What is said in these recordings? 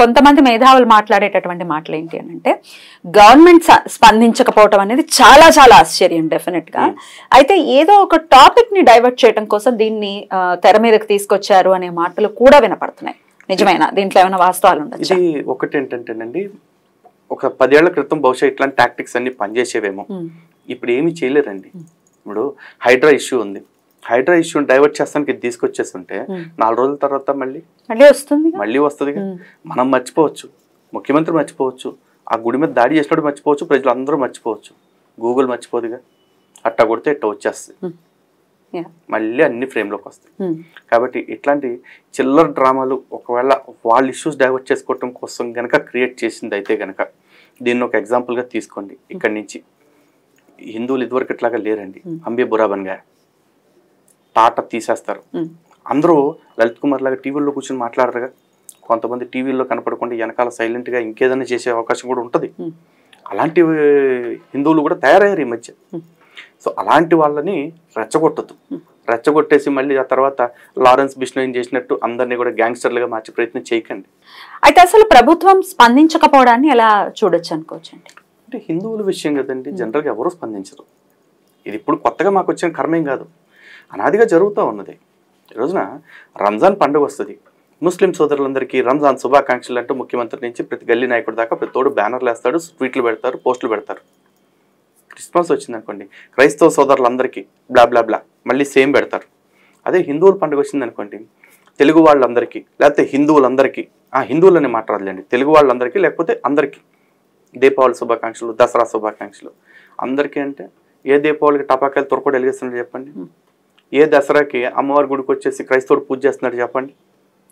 కొంతమంది మేధావులు మాట్లాడేటటువంటి మాటలు ఏంటి అని అంటే గవర్నమెంట్ స్పందించకపోవటం అనేది చాలా చాలా ఆశ్చర్యం డెఫినెట్ గా hmm. అయితే ఏదో ఒక టాపిక్ ని డైవర్ట్ చేయడం కోసం దీన్ని తెర మీదకి తీసుకొచ్చారు అనే మాటలు కూడా వినపడుతున్నాయి నిజమైన hmm. దీంట్లో ఏమైనా వాస్తవాలు ఉండదు ఇది ఒకటి ఏంటంటేనండి ఒక పదేళ్ల క్రితం బహుశా ఇట్లాంటి టాక్టిక్స్ అన్ని పనిచేసేవేమో hmm. ఇప్పుడు ఏమి చేయలేరండి ఇప్పుడు హైడ్రా ఇష్యూ ఉంది హైడ్రా ఇష్యూ డైవర్ట్ చేస్తానికి తీసుకొచ్చేస్తుంటే నాలుగు రోజుల తర్వాత మళ్ళీ మళ్ళీ వస్తుంది మళ్ళీ వస్తుంది మనం మర్చిపోవచ్చు ముఖ్యమంత్రి మర్చిపోవచ్చు ఆ గుడి మీద దాడి చేసినప్పుడు మర్చిపోవచ్చు ప్రజలు అందరూ మర్చిపోవచ్చు గూగుల్ మర్చిపోదుగా అట్టా కొడితే ఇట్ట వచ్చేస్తుంది మళ్ళీ అన్ని ఫ్రేమ్లోకి వస్తాయి కాబట్టి ఇట్లాంటి చిల్లర డ్రామాలు ఒకవేళ వాళ్ళ ఇష్యూస్ డైవర్ట్ చేసుకోవటం కోసం గనక క్రియేట్ చేసింది అయితే గనక దీన్ని ఒక ఎగ్జాంపుల్గా తీసుకోండి ఇక్కడి నుంచి హిందువులు ఇదివరకు ఇట్లాగా లేరండి అంబే బురాబన్ గారు పాట తీసేస్తారు అందరూ లలిత్ కుమార్ లాగా టీవీలో కూర్చొని మాట్లాడరుగా కొంతమంది టీవీల్లో కనపడకుండా వెనకాల సైలెంట్గా ఇంకేదైనా చేసే అవకాశం కూడా ఉంటుంది అలాంటి హిందువులు కూడా తయారయ్యారు ఈ మధ్య సో అలాంటి వాళ్ళని రెచ్చగొట్టద్దు రెచ్చగొట్టేసి మళ్ళీ ఆ తర్వాత లారెన్స్ బిష్ణోయిన్ చేసినట్టు అందరినీ కూడా గ్యాంగ్స్టర్లుగా మార్చే ప్రయత్నం చేయకండి అయితే అసలు ప్రభుత్వం స్పందించకపోవడాన్ని ఎలా చూడొచ్చు అనుకోవచ్చండి అంటే హిందువుల విషయం కదండి జనరల్గా ఎవరు స్పందించరు ఇది ఇప్పుడు కొత్తగా మాకు వచ్చిన కర్మేం కాదు అనాదిగా జరుగుతూ ఉన్నది రోజున రంజాన్ పండుగ వస్తుంది ముస్లిం సోదరులందరికీ రంజాన్ శుభాకాంక్షలు అంటూ ముఖ్యమంత్రి నుంచి ప్రతి గల్లీ నాయకుడు దాకా ప్రతి తోడు బ్యానర్లు వేస్తాడు ట్వీట్లు పెడతారు పోస్టులు పెడతారు క్రిస్మస్ వచ్చిందనుకోండి క్రైస్తవ సోదరులందరికీ బ్లా బ్లా బ్లా మళ్ళీ సేమ్ పెడతారు అదే హిందువుల పండుగ వచ్చిందనుకోండి తెలుగు వాళ్ళందరికీ లేకపోతే హిందువులందరికీ ఆ హిందువులని మాట్లాడలేండి తెలుగు వాళ్ళందరికీ లేకపోతే అందరికీ దీపావళి శుభాకాంక్షలు దసరా శుభాకాంక్షలు అందరికీ అంటే ఏ దీపావళికి టపాకాయలు తొరకూడ వెలిగిస్తున్నాడు చెప్పండి ఏ దసరాకి అమ్మవారి గుడికి వచ్చేసి క్రైస్తవుడు పూజ చేస్తున్నాడు చెప్పండి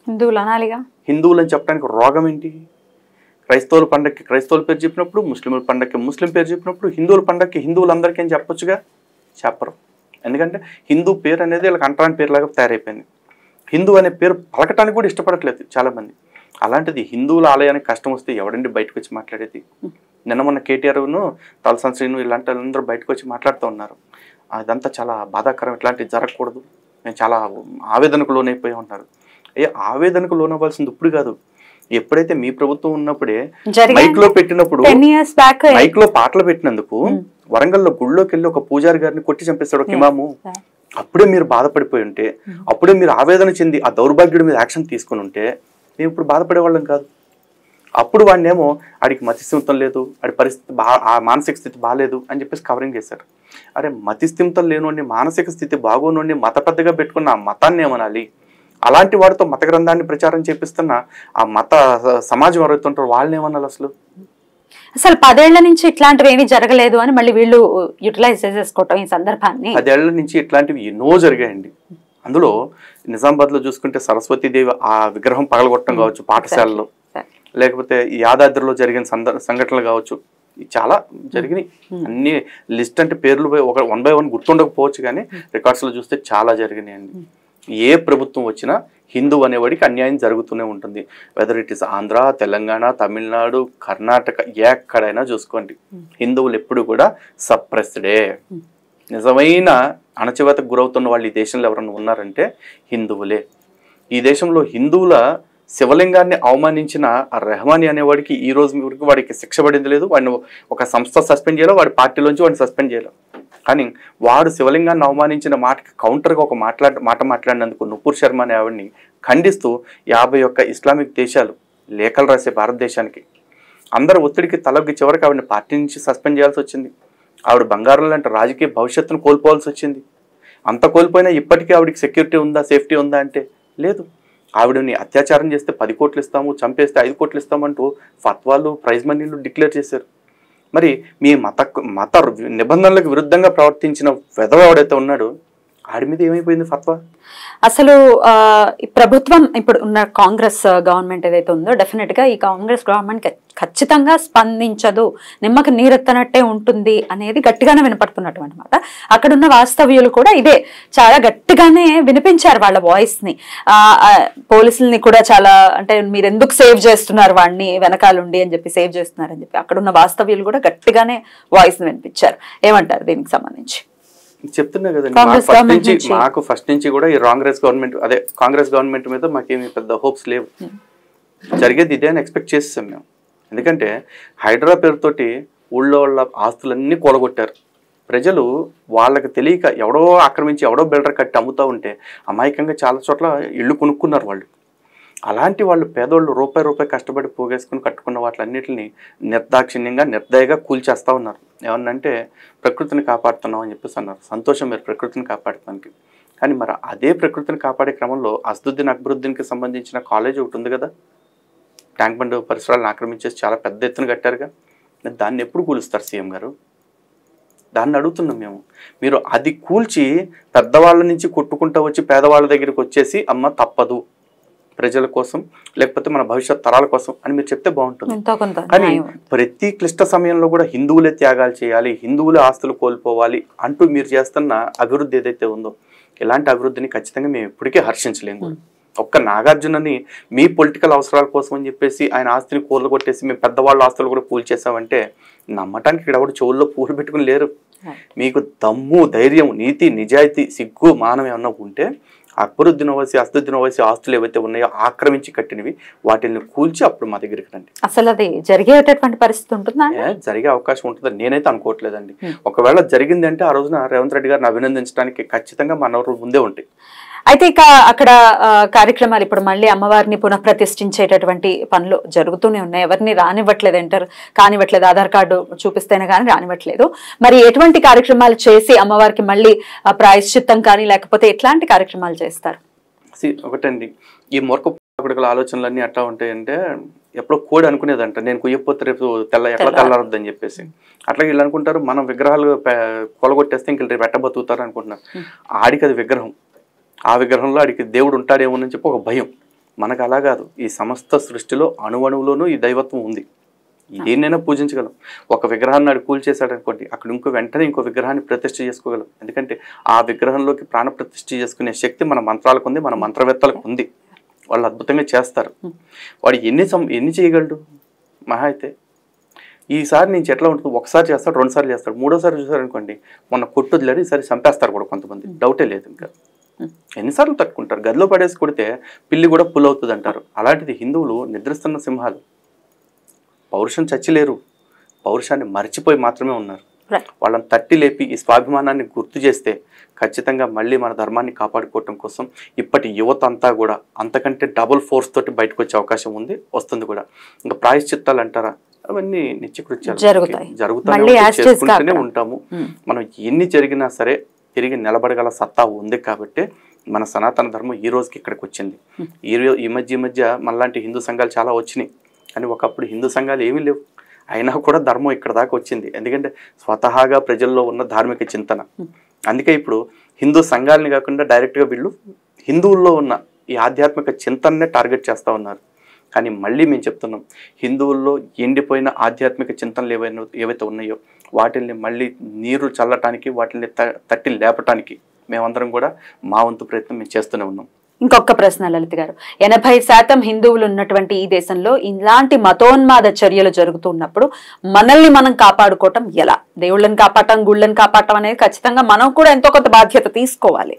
హిందువులు అనాలిగా హిందువులు అని చెప్పడానికి రోగం ఏంటి క్రైస్తవుల పండగకి క్రైస్తవుల పేరు చెప్పినప్పుడు ముస్లింల పండగకి ముస్లిం పేరు చెప్పినప్పుడు హిందువుల పండగకి అందరికీ అని చెప్పొచ్చుగా చెప్పరు ఎందుకంటే హిందూ పేరు అనేది వీళ్ళకి అంటరాని పేరులాగా తయారైపోయింది హిందూ అనే పేరు పలకటానికి కూడా ఇష్టపడట్లేదు చాలామంది అలాంటిది హిందువుల ఆలయానికి కష్టం వస్తే ఎవడండి బయటకు వచ్చి మాట్లాడేది నిన్న మొన్న కేటీఆర్ను తలసన్ శ్రీను ఇలాంటి వాళ్ళందరూ బయటకు వచ్చి మాట్లాడుతూ ఉన్నారు అదంతా చాలా బాధాకరం ఇట్లాంటివి జరగకూడదు నేను చాలా ఆవేదనకు లోనైపోయి ఉన్నారు ఏ ఆవేదనకు లోనవ్వాల్సింది ఇప్పుడు కాదు ఎప్పుడైతే మీ ప్రభుత్వం ఉన్నప్పుడే మైక్ లో పెట్టినప్పుడు మైక్ లో పాటలు పెట్టినందుకు hmm. వరంగల్లో గుళ్ళోకి వెళ్ళి ఒక పూజారి గారిని కొట్టి చంపేస్తాడు కిమాము అప్పుడే మీరు బాధపడిపోయి ఉంటే hmm. అప్పుడే మీరు ఆవేదన చెంది ఆ దౌర్భాగ్యుడి మీద యాక్షన్ తీసుకుని ఉంటే మేము ఇప్పుడు బాధపడేవాళ్ళం కాదు అప్పుడు వాడినేమో ఆడికి మతిస్థితం లేదు ఆడి పరిస్థితి బా మానసిక స్థితి బాగాలేదు అని చెప్పేసి కవరింగ్ చేశారు అరే మతి లేనోడిని మానసిక స్థితి బాగోనోడిని మత పెద్దగా పెట్టుకున్న ఆ మతాన్ని ఏమనాలి అలాంటి వాడితో మత గ్రంథాన్ని ప్రచారం చేపిస్తున్న ఆ మత సమాజం ఎవరైతుంటారు వాళ్ళని ఏమన్నారు అసలు అసలు పదేళ్ల నుంచి ఇట్లాంటివి ఏమీ జరగలేదు అని మళ్ళీ వీళ్ళు యూటిలైజ్ చేసేసుకోవటం ఈ సందర్భాన్ని పదేళ్ల నుంచి ఇట్లాంటివి ఎన్నో జరిగాయండి అందులో నిజామాబాద్లో చూసుకుంటే సరస్వతీదేవి ఆ విగ్రహం పగలగొట్టడం కావచ్చు hmm. పాఠశాలలో లేకపోతే యాదాద్రిలో జరిగిన సంఘటనలు కావచ్చు చాలా జరిగినాయి అన్ని లిస్ట్ అంటే పేర్లు ఒక వన్ బై వన్ గుర్తుండకపోవచ్చు కానీ రికార్డ్స్లో చూస్తే చాలా జరిగినాయండి ఏ ప్రభుత్వం వచ్చినా హిందూ అనేవాడికి అన్యాయం జరుగుతూనే ఉంటుంది whether it is Andhra Telangana Tamil Nadu Karnataka ఎక్కడైనా చూసుకోండి హిందువులు ఎప్పుడు కూడా సప్రెస్డే నిజమైన అణచివేతకు గురవుతున్న వాళ్ళు ఈ దేశంలో ఎవరైనా ఉన్నారంటే హిందువులే ఈ దేశంలో హిందువుల శివలింగాన్ని అవమానించిన ఆ రెహమాని అనేవాడికి ఈ రోజు వరకు వాడికి శిక్ష పడింది లేదు వాడిని ఒక సంస్థ సస్పెండ్ చేయాలి వాడి పార్టీలోంచి వాడిని సస్పెండ్ చేయాలి కానీ వాడు శివలింగాన్ని అవమానించిన మాటకి కౌంటర్గా ఒక మాట్లాడి మాట మాట్లాడినందుకు నుపూర్ శర్మ అనే ఆవిడ్ని ఖండిస్తూ యాభై ఒక్క ఇస్లామిక్ దేశాలు లేఖలు రాసే భారతదేశానికి అందరు ఒత్తిడికి తలగ్గి చివరికి ఆవిడని పార్టీ నుంచి సస్పెండ్ చేయాల్సి వచ్చింది ఆవిడ బంగారం లాంటి రాజకీయ భవిష్యత్తును కోల్పోవాల్సి వచ్చింది అంత కోల్పోయినా ఇప్పటికీ ఆవిడకి సెక్యూరిటీ ఉందా సేఫ్టీ ఉందా అంటే లేదు ఆవిడని అత్యాచారం చేస్తే పది కోట్లు ఇస్తాము చంపేస్తే ఐదు కోట్లు ఇస్తామంటూ ఫత్వాలు ప్రైజ్ మనీలు డిక్లేర్ చేశారు మరి మీ మత మత నిబంధనలకు విరుద్ధంగా ప్రవర్తించిన వెధవాడైతే ఉన్నాడు ఏమైపోయింది ఫత్వా అసలు ప్రభుత్వం ఇప్పుడు ఉన్న కాంగ్రెస్ గవర్నమెంట్ ఏదైతే ఉందో డెఫినెట్ గా ఈ కాంగ్రెస్ గవర్నమెంట్ ఖచ్చితంగా స్పందించదు నిమ్మకు నీరెత్తనట్టే ఉంటుంది అనేది గట్టిగానే వినపడుతున్నట్టు అనమాట అక్కడ ఉన్న వాస్తవ్యులు కూడా ఇదే చాలా గట్టిగానే వినిపించారు వాళ్ళ వాయిస్ ని పోలీసుల్ని కూడా చాలా అంటే మీరు ఎందుకు సేవ్ చేస్తున్నారు వాడిని వెనకాలండి అని చెప్పి సేవ్ చేస్తున్నారు అని చెప్పి అక్కడ ఉన్న వాస్తవ్యులు కూడా గట్టిగానే వాయిస్ వినిపించారు ఏమంటారు దీనికి సంబంధించి చెప్తున్నా కదండి మాకు ఫస్ట్ నుంచి కూడా ఈ కాంగ్రెస్ గవర్నమెంట్ అదే కాంగ్రెస్ గవర్నమెంట్ మీద మాకేమి పెద్ద హోప్స్ లేవు hmm. జరిగేది ఇదే అని ఎక్స్పెక్ట్ చేసేసాం మేము ఎందుకంటే హైడ్రా పేరుతోటి ఊళ్ళో వాళ్ళ ఆస్తులన్నీ కూలగొట్టారు ప్రజలు వాళ్ళకి తెలియక ఎవడో ఆక్రమించి ఎవడో బిల్డర్ కట్టి అమ్ముతూ ఉంటే అమాయకంగా చాలా చోట్ల ఇళ్ళు కొనుక్కున్నారు వాళ్ళు అలాంటి వాళ్ళు పేదోళ్ళు రూపాయి రూపాయి కష్టపడి పోగేసుకుని కట్టుకున్న వాటిలన్నింటిని నిర్దాక్షిణ్యంగా నిర్దయగా కూల్చేస్తూ ఉన్నారు ఏమన్నంటే ప్రకృతిని కాపాడుతున్నాం అని చెప్పేసి అన్నారు సంతోషం మీరు ప్రకృతిని కాపాడటానికి కానీ మరి అదే ప్రకృతిని కాపాడే క్రమంలో అస్దుద్దీన్ అక్బరుద్దీన్కి సంబంధించిన కాలేజ్ ఒకటి ఉంది కదా ట్యాంక్ బండ్ పరిసరాలను ఆక్రమించేసి చాలా పెద్ద ఎత్తున కట్టారుగా దాన్ని ఎప్పుడు కూలుస్తారు సీఎం గారు దాన్ని అడుగుతున్నాం మేము మీరు అది కూల్చి పెద్దవాళ్ళ నుంచి కొట్టుకుంటూ వచ్చి పేదవాళ్ళ దగ్గరికి వచ్చేసి అమ్మ తప్పదు ప్రజల కోసం లేకపోతే మన భవిష్యత్ తరాల కోసం అని మీరు చెప్తే బాగుంటుంది కానీ ప్రతి క్లిష్ట సమయంలో కూడా హిందువులే త్యాగాలు చేయాలి హిందువులే ఆస్తులు కోల్పోవాలి అంటూ మీరు చేస్తున్న అభివృద్ధి ఏదైతే ఉందో ఇలాంటి అభివృద్ధిని ఖచ్చితంగా మేము ఎప్పటికీ హర్షించలేము ఒక్క నాగార్జునని మీ పొలిటికల్ అవసరాల కోసం అని చెప్పేసి ఆయన ఆస్తిని కూలగొట్టేసి కొట్టేసి మేము పెద్దవాళ్ళ ఆస్తులు కూడా చేసామంటే నమ్మటానికి ఇక్కడ కూడా చెవుల్లో పూలు పెట్టుకుని లేరు మీకు దమ్ము ధైర్యం నీతి నిజాయితీ సిగ్గు మానం ఏమన్నా ఉంటే అక్బరుద్దీన్ ఓవైసీ అసదుద్దీన్ ఓవైసీ ఆస్తులు ఏవైతే ఉన్నాయో ఆక్రమించి కట్టినవి వాటిని కూల్చి అప్పుడు మా దగ్గరికి రండి అసలు అది జరిగేటటువంటి పరిస్థితి ఉంటుందా జరిగే అవకాశం ఉంటుందని నేనైతే అనుకోవట్లేదండి ఒకవేళ జరిగిందంటే ఆ రోజున రేవంత్ రెడ్డి గారిని అభినందించడానికి ఖచ్చితంగా మన ముందే ఉంటాయి అయితే ఇక అక్కడ కార్యక్రమాలు ఇప్పుడు మళ్ళీ అమ్మవారిని పునఃప్రతిష్ఠించేటటువంటి పనులు జరుగుతూనే ఉన్నాయి ఎవరిని రానివ్వట్లేదు అంటారు కానివ్వట్లేదు ఆధార్ కార్డు చూపిస్తేనే కానీ రానివ్వట్లేదు మరి ఎటువంటి కార్యక్రమాలు చేసి అమ్మవారికి మళ్ళీ ప్రాయశ్చిత్తం కానీ లేకపోతే ఎట్లాంటి కార్యక్రమాలు చేస్తారు ఒకటండి ఈ మొరక ఆలోచనలు ఆలోచనలన్నీ ఎట్లా ఉంటాయంటే ఎప్పుడో కోడి అనుకునేదంట నేను కొయ్యపోతే రేపు తెల్ల ఎట్లా తెల్లారొద్దని చెప్పేసి అట్లా వీళ్ళు అనుకుంటారు మనం విగ్రహాలు కొలగొట్టేస్తే ఇంక రేపు ఎట్ట బతుకుతారు అనుకుంటున్నారు ఆడికి అది విగ్రహం ఆ విగ్రహంలో అడిగి దేవుడు ఉంటాడేమోనని చెప్పి ఒక భయం మనకు అలా కాదు ఈ సమస్త సృష్టిలో అణువణువులోనూ ఈ దైవత్వం ఉంది దేన్నైనా పూజించగలం ఒక విగ్రహాన్ని నాడు కూల్చేశాడు అనుకోండి అక్కడ ఇంకో వెంటనే ఇంకో విగ్రహాన్ని ప్రతిష్ఠ చేసుకోగలం ఎందుకంటే ఆ విగ్రహంలోకి ప్రాణ ప్రతిష్ఠ చేసుకునే శక్తి మన మంత్రాలకు ఉంది మన మంత్రవేత్తలకు ఉంది వాళ్ళు అద్భుతంగా చేస్తారు వాడు ఎన్ని సం ఎన్ని చేయగలడు మహా అయితే ఈసారి నుంచి ఎట్లా ఉంటుంది ఒకసారి చేస్తాడు రెండుసార్లు చేస్తాడు మూడోసారి చూసారనుకోండి మొన్న కొట్టుదిలాడు ఈసారి చంపేస్తారు కూడా కొంతమంది డౌటే లేదు ఇంకా ఎన్నిసార్లు తట్టుకుంటారు గదిలో పడేసి కొడితే పిల్లి కూడా పుల్ అవుతుంది అంటారు అలాంటిది హిందువులు నిద్రిస్తున్న సింహాలు పౌరుషం చచ్చిలేరు పౌరుషాన్ని మర్చిపోయి మాత్రమే ఉన్నారు వాళ్ళని తట్టి లేపి ఈ స్వాభిమానాన్ని గుర్తు చేస్తే ఖచ్చితంగా మళ్ళీ మన ధర్మాన్ని కాపాడుకోవటం కోసం ఇప్పటి యువత అంతా కూడా అంతకంటే డబుల్ ఫోర్స్ తోటి బయటకు వచ్చే అవకాశం ఉంది వస్తుంది కూడా ఇంకా ప్రాయశ్చిత్తాలు అంటారా అవన్నీ నిత్యకృత్యాలు జరుగుతాయి జరుగుతాయి ఉంటాము hmm. మనం ఎన్ని జరిగినా సరే తిరిగి నిలబడగల సత్తా ఉంది కాబట్టి మన సనాతన ధర్మం ఈ రోజుకి ఇక్కడికి వచ్చింది ఈ ఈ మధ్య ఈ మధ్య మనలాంటి హిందూ సంఘాలు చాలా వచ్చినాయి కానీ ఒకప్పుడు హిందూ సంఘాలు ఏమీ లేవు అయినా కూడా ధర్మం ఇక్కడ దాకా వచ్చింది ఎందుకంటే స్వతహాగా ప్రజల్లో ఉన్న ధార్మిక చింతన అందుకే ఇప్పుడు హిందూ సంఘాలని కాకుండా డైరెక్ట్గా వీళ్ళు హిందువుల్లో ఉన్న ఈ ఆధ్యాత్మిక చింతననే టార్గెట్ చేస్తూ ఉన్నారు కానీ మళ్ళీ మేము చెప్తున్నాం హిందువుల్లో ఎండిపోయిన ఆధ్యాత్మిక చింతనలు ఏవైనా ఏవైతే ఉన్నాయో వాటిల్ని మళ్ళీ నీరు చల్లటానికి వాటిని తట్టి లేపటానికి మేమందరం కూడా మా వంతు ప్రయత్నం మేము చేస్తూనే ఉన్నాం ఇంకొక ప్రశ్న లలిత గారు ఎనభై శాతం హిందువులు ఉన్నటువంటి ఈ దేశంలో ఇలాంటి మతోన్మాద చర్యలు జరుగుతున్నప్పుడు మనల్ని మనం కాపాడుకోవటం ఎలా దేవుళ్ళని కాపాడటం గుళ్ళని కాపాడటం అనేది ఖచ్చితంగా మనం కూడా ఎంతో కొంత బాధ్యత తీసుకోవాలి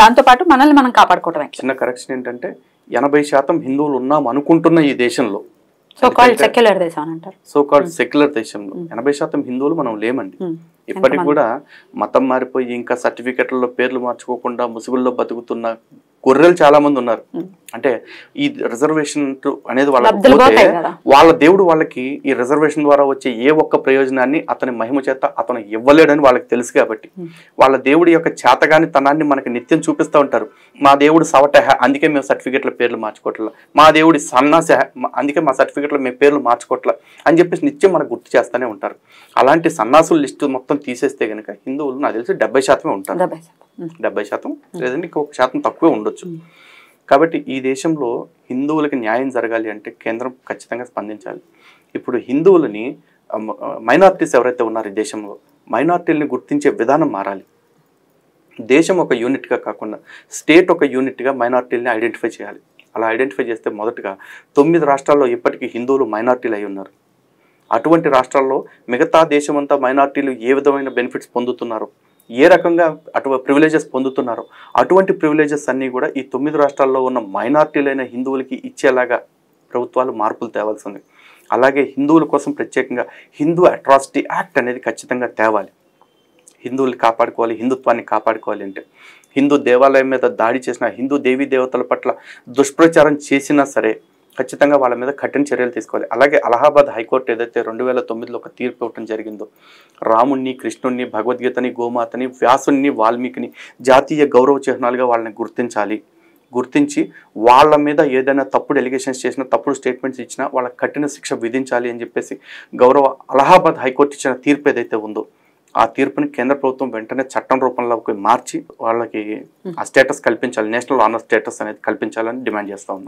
దాంతోపాటు మనల్ని మనం కాపాడుకోవటం చిన్న కరెక్షన్ ఏంటంటే ఎనభై శాతం హిందువులు ఉన్నాం అనుకుంటున్న ఈ దేశంలో సెక్యులర్ సో కాల్డ్ సెక్యులర్ దేశంలో hmm. ఎనభై శాతం హిందువులు మనం లేమండి hmm. ఇప్పటికి కూడా మతం మారిపోయి ఇంకా సర్టిఫికెట్లలో పేర్లు మార్చుకోకుండా ముసుగుల్లో బతుకుతున్న గొర్రెలు చాలా మంది ఉన్నారు అంటే ఈ రిజర్వేషన్ అనేది వాళ్ళకి వాళ్ళ దేవుడు వాళ్ళకి ఈ రిజర్వేషన్ ద్వారా వచ్చే ఏ ఒక్క ప్రయోజనాన్ని అతని మహిమ చేత అతను ఇవ్వలేడని వాళ్ళకి తెలుసు కాబట్టి వాళ్ళ దేవుడి యొక్క చేతగాని తనాన్ని మనకి నిత్యం చూపిస్తూ ఉంటారు మా దేవుడు సవటహ అందుకే మేము సర్టిఫికెట్ల పేర్లు మార్చుకోవట్ల మా దేవుడి సన్నాసహ అందుకే మా సర్టిఫికెట్లో మేము పేర్లు మార్చుకోవట్ల అని చెప్పేసి నిత్యం మనకు గుర్తు చేస్తూనే ఉంటారు అలాంటి సన్నాసుల లిస్టు మొత్తం తీసేస్తే కనుక హిందువులు నాకు తెలిసి డెబ్బై శాతమే ఉంటారు డెబ్బై శాతం లేదంటే ఇంకొక శాతం తక్కువే ఉండొచ్చు కాబట్టి ఈ దేశంలో హిందువులకి న్యాయం జరగాలి అంటే కేంద్రం ఖచ్చితంగా స్పందించాలి ఇప్పుడు హిందువులని మైనార్టీస్ ఎవరైతే ఉన్నారు ఈ దేశంలో మైనార్టీలని గుర్తించే విధానం మారాలి దేశం ఒక యూనిట్గా కాకుండా స్టేట్ ఒక యూనిట్గా మైనార్టీలని ఐడెంటిఫై చేయాలి అలా ఐడెంటిఫై చేస్తే మొదటగా తొమ్మిది రాష్ట్రాల్లో ఇప్పటికీ హిందువులు మైనార్టీలు అయి ఉన్నారు అటువంటి రాష్ట్రాల్లో మిగతా దేశమంతా మైనార్టీలు ఏ విధమైన బెనిఫిట్స్ పొందుతున్నారో ఏ రకంగా అటు ప్రివిలేజెస్ పొందుతున్నారో అటువంటి ప్రివిలేజెస్ అన్నీ కూడా ఈ తొమ్మిది రాష్ట్రాల్లో ఉన్న మైనార్టీలైన హిందువులకి ఇచ్చేలాగా ప్రభుత్వాలు మార్పులు తేవాల్సింది అలాగే హిందువుల కోసం ప్రత్యేకంగా హిందూ అట్రాసిటీ యాక్ట్ అనేది ఖచ్చితంగా తేవాలి హిందువుల్ని కాపాడుకోవాలి హిందుత్వాన్ని కాపాడుకోవాలి అంటే హిందూ దేవాలయం మీద దాడి చేసిన హిందూ దేవీ దేవతల పట్ల దుష్ప్రచారం చేసినా సరే ఖచ్చితంగా వాళ్ళ మీద కఠిన చర్యలు తీసుకోవాలి అలాగే అలహాబాద్ హైకోర్టు ఏదైతే రెండు వేల తొమ్మిదిలో ఒక తీర్పు ఇవ్వటం జరిగిందో రాముణ్ణి కృష్ణుణ్ణి భగవద్గీతని గోమాతని వ్యాసుణ్ణి వాల్మీకిని జాతీయ గౌరవ చిహ్నాలుగా వాళ్ళని గుర్తించాలి గుర్తించి వాళ్ళ మీద ఏదైనా తప్పుడు ఎలిగేషన్స్ చేసినా తప్పుడు స్టేట్మెంట్స్ ఇచ్చినా వాళ్ళకి కఠిన శిక్ష విధించాలి అని చెప్పేసి గౌరవ అలహాబాద్ హైకోర్టు ఇచ్చిన తీర్పు ఏదైతే ఉందో ఆ తీర్పుని కేంద్ర ప్రభుత్వం వెంటనే చట్టం రూపంలోకి మార్చి వాళ్ళకి ఆ స్టేటస్ కల్పించాలి నేషనల్ ఆనర్ స్టేటస్ అనేది కల్పించాలని డిమాండ్ చేస్తూ ఉన్నాం